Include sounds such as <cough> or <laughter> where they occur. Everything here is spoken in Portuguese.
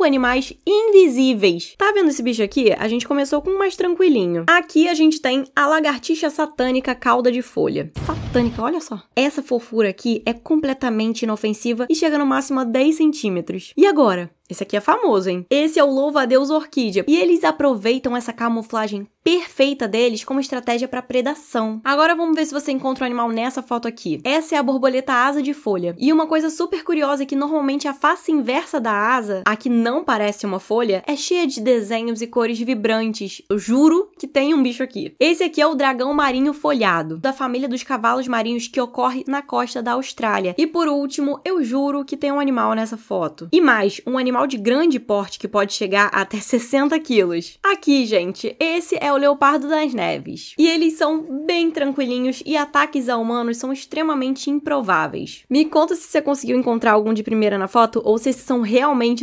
cinco animais invisíveis. Tá vendo esse bicho aqui? A gente começou com um mais tranquilinho. Aqui a gente tem a lagartixa satânica cauda de folha. Satânica britânica, olha só. Essa fofura aqui é completamente inofensiva e chega no máximo a 10 centímetros. E agora? Esse aqui é famoso, hein? Esse é o louva-a-deus orquídea. E eles aproveitam essa camuflagem perfeita deles como estratégia para predação. Agora vamos ver se você encontra o um animal nessa foto aqui. Essa é a borboleta asa de folha. E uma coisa super curiosa é que normalmente a face inversa da asa, a que não parece uma folha, é cheia de desenhos e cores vibrantes. Eu juro que tem um bicho aqui. Esse aqui é o dragão marinho folhado, da família dos cavalos cavalos marinhos que ocorre na costa da Austrália. E por último, eu juro que tem um animal nessa foto. E mais, um animal de grande porte que pode chegar até 60 <laughs> quilos. Aqui, gente, esse é o leopardo das neves. E eles são bem tranquilinhos e ataques a humanos são extremamente improváveis. Me conta se você conseguiu encontrar algum de primeira na foto ou se esses são realmente